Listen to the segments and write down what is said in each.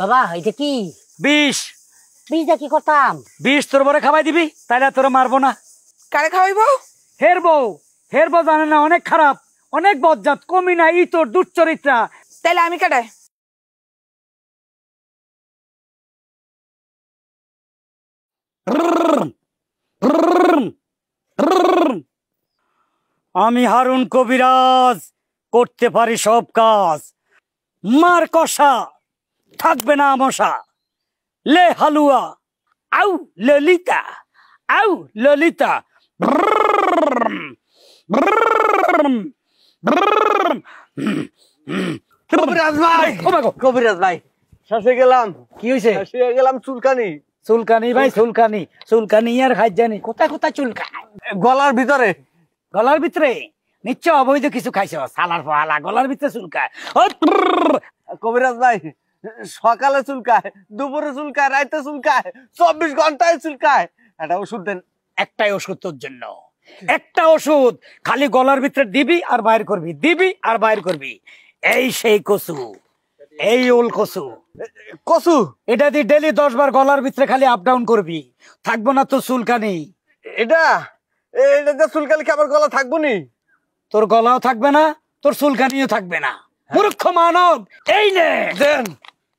বাবা কি বিষ কি করতাম বিষ তোর বরে খাবাই দিবি তাইলে তোর মারবো না কারে হের বউ হের বউ জানে না অনেক খারাপ অনেক বজ্জাত কমি না ই তোর দুশ্চরিত্রা তাইলে আমি কাটাই আমি হারুন কবিরাজ করতে পারি সব কাজ মার কষা থাকবে না মশা লে হালুয়া আউ ললিতা আউ ললিতা কোথায় গলার ভিতরে গলার ভিতরে নিশ্চয় অবৈধ কিছু খাইছো সালার পালা গলার ভিতরে চুলকা কবিরাজ ভাই সকালে চুলকায় দুপুরে চুলকায় রাইতে চুলকায় চব্বিশ ঘন্টায় চুলকায় একটা ওষুধ দেন একটাই ওষুধ তোর জন্য একটা ওষুধ খালি গলার ভিতরে দিবি আর বাইর করবি দিবি আর বাইর করবি এই সেই কচু এই ওল কচু কচু এটা দিয়ে ডেলি দশ বার গলার ভিতরে খালি আপ ডাউন করবি থাকবো না তো চুলকানি এটা এটা যে চুলকানি কি আমার গলা থাকবো নি তোর গলাও থাকবে না তোর চুলকানিও থাকবে না হ্যাঁ। মূর্খ মানব এই নে দেন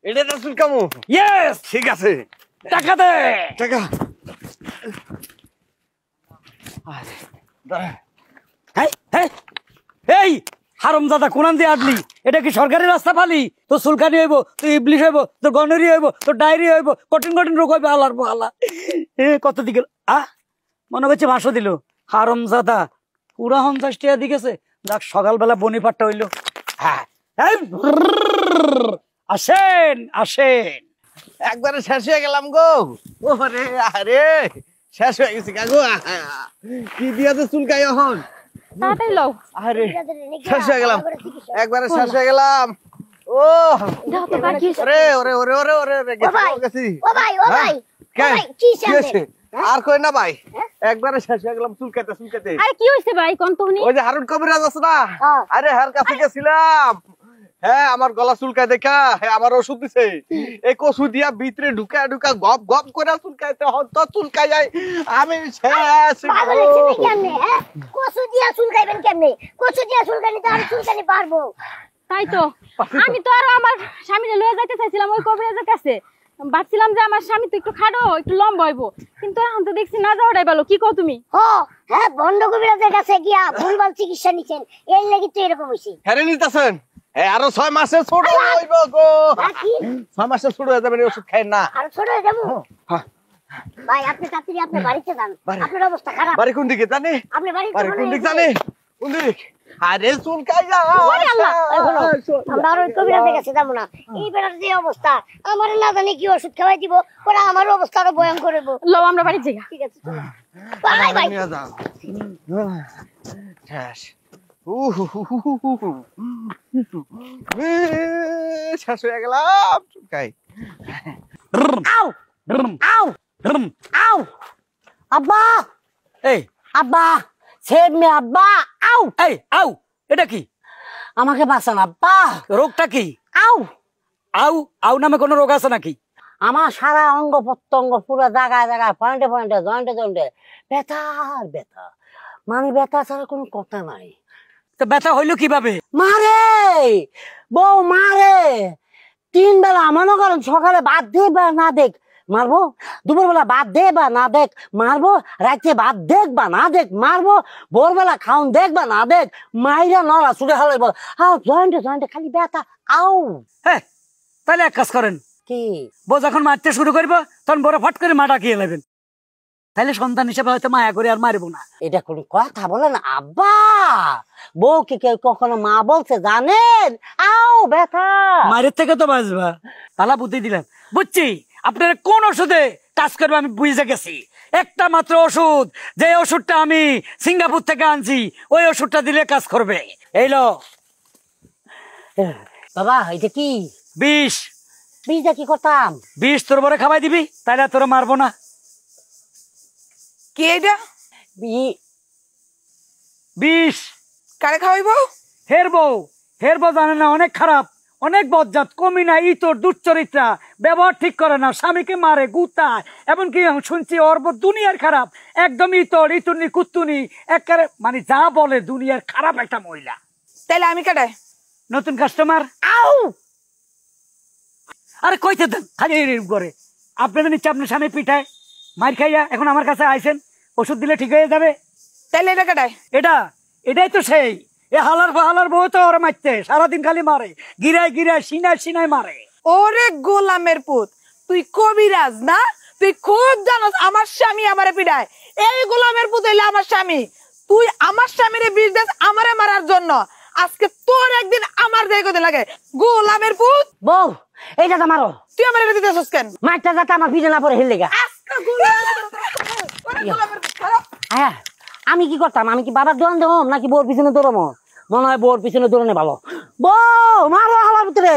এটা কামু ইয়েস ঠিক আছে টাকা দে টাকা দিয়ে এটা কি সরকারি রাস্তা পালি তো সুলকানি হইব ইবলিশ হইব গনেরি হইব ডায়েরি হইব কঠিন কঠিন রোগ হইবে আলার আলা এ কত দিকে আ মনে হচ্ছে ভাষো দিল হারমজাদা পুরা হঞ্চাশ দিকেছে দেখ সকালবেলা বনিপাটটা হইল হ্যাঁ আসেন আসেন একবারে শেষ হয়ে গেলাম গো ওরে আরে শেষ হয়ে গেছে কাকু কি দিয়া তো চুলকাই এখন শেষ আর কই না ভাই হ্যাঁ? একবারে শেষ হয়ে গেলাম কি ওই না হ্যাঁ। আরে হার কাছে গেছিলাম হ্যাঁ আমার গলা চুলকায় দেখা হ্যাঁ আমার ওষুধ দিছে এই কষু দিয়া ভিতরে ঢুকা ঢুকা গপ গপ করে চুলকায় তো চুলকায় যায় আমি কষু হ্যাঁ? দিয়া চুলকাইবেন কেমনে কষু দিয়া তো আমি পারবো তাই তো আমি তো আরো আমার স্বামীরে লয়ে যাইতে চাইছিলাম ওই কবিরাজের কাছে ভাবছিলাম যে আমার স্বামী তো একটু খাটো একটু লম্বা কিন্তু এখন তো দেখছি না যাওয়াটাই ভালো কি কও তুমি ও হ্যাঁ বন্ধ কবিরাজের কাছে গিয়া ভুলভাল চিকিৎসা নিছেন এর লাগি তো এরকম হইছে হ্যাঁ আরো ছয় মাসে ছোট হইব গো ছয় মাসে ছোট হয়ে যাবেন ওষুধ খাই না আর ছোট হয়ে যাবো ভাই আপনি আপনি বাড়িতে যান আপনার অবস্থা খারাপ বাড়ি কোন দিকে জানি আপনি বাড়ি কোন দিকে জানি কোন দিকে আরে চুল খাই যা আমরা আর ওই যাবো না এই যে অবস্থা আমার না জানি কি ওষুধ খাওয়াই দিব ওরা আমার অবস্থা আরো ভয়ং করে লো আমরা বাড়ি যাই ঠিক আছে বাই বাই শেষ হয়ে গেলাম চুকাই আউ আউ আউ আব্বা এই আব্বা সেভ মে আব্বা আউ এই আউ এটা কি আমাকে বাঁচান আব্বা রোগটা কি আউ আউ আউ নামে কোনো রোগ আছে নাকি আমার সারা অঙ্গ প্রত্যঙ্গ পুরো জায়গায় জায়গায় পয়েন্টে পয়েন্টে জয়েন্টে জয়েন্টে ব্যথার ব্যথা মানে ব্যথা ছাড়া কোনো কথা নাই তো ব্যথা হইলো কিভাবে মারে বউ মারে তিন বেলা আমানো কারণ সকালে বাদ দে বা না দেখ মারবো দুপুরবেলা বাদ দে বা না দেখ মারবো রাতে বাদ দেখ বা না দেখ মারবো ভোরবেলা খাউন দেখ বা না দেখ মাইরা নলা ছুটে হালাই বল আও জয়েন্টে জয়েন্টে খালি ব্যথা আও হ্যাঁ তাহলে এক কাজ করেন কি বউ যখন মারতে শুরু করবো তখন বড় ফট করে মাটা খেয়ে নেবেন তাহলে সন্তান হিসেবে হয়তো মায়া করে আর মারবো না এটা কোন কথা বলেন আব্বা বউ কি কেউ কখনো মা বলছে জানেন আও ব্যথা মায়ের থেকে তো বাঁচবা তালা বুদ্ধি দিলেন বুঝছি আপনার কোন ওষুধে কাজ করবে আমি বুঝে গেছি একটা মাত্র ওষুধ যে ওষুধটা আমি সিঙ্গাপুর থেকে আনছি ওই ওষুধটা দিলে কাজ করবে এই লো বাবা এটা কি বিষ বিষ কি করতাম বিষ তোর বরে খাবাই দিবি তাহলে তোর মারবো না বি কারে খাওয়াইব হের বউ হের বউ জানে না অনেক খারাপ অনেক বজ্জাত কমি না ইতর দুশ্চরিত্রা ব্যবহার ঠিক করে না স্বামীকে মারে গুতায় শুনছি অর্ব দুনিয়ার খারাপ একদম ইতর ইতুনি কুত্তুনি একবারে মানে যা বলে দুনিয়ার খারাপ একটা মহিলা তাহলে আমি কাটাই নতুন কাস্টমার আউ আরে কইতে দেন খালি করে আপনাদের নিচ্ছে আপনার স্বামী পিঠায় মার খাইয়া এখন আমার কাছে আইসেন ওষুধ দিলে ঠিক হয়ে যাবে তাহলে এটা কেটায় এটা এটাই তো সেই এ হালার ফালার বউ তো ওরা মারতে সারাদিন খালি মারে গিরায় গিরায় সিনায় সিনায় মারে ওরে গোলামের পুত তুই কবিরাজ না তুই খুব জানোস আমার স্বামী আমারে পিড়ায় এই গোলামের পুত হইলে আমার স্বামী তুই আমার স্বামীর বিষ দেশ আমারে মারার জন্য আজকে তোর একদিন আমার দেখতে লাগে গোলামের পুত বউ এইটা তো মারো তুই আমার দিতে কেন মারটা যাতে আমার পিছনে না পরে হেলে গা আজকে গোলামের হ্যাঁ আমি কি করতাম আমি কি বাবার দোয়ান দেবো নাকি বউর পিছনে দৌড়াবো মনে হয় বউর পিছনে দৌড়ানো ভালো বউ মারো হালার ভিতরে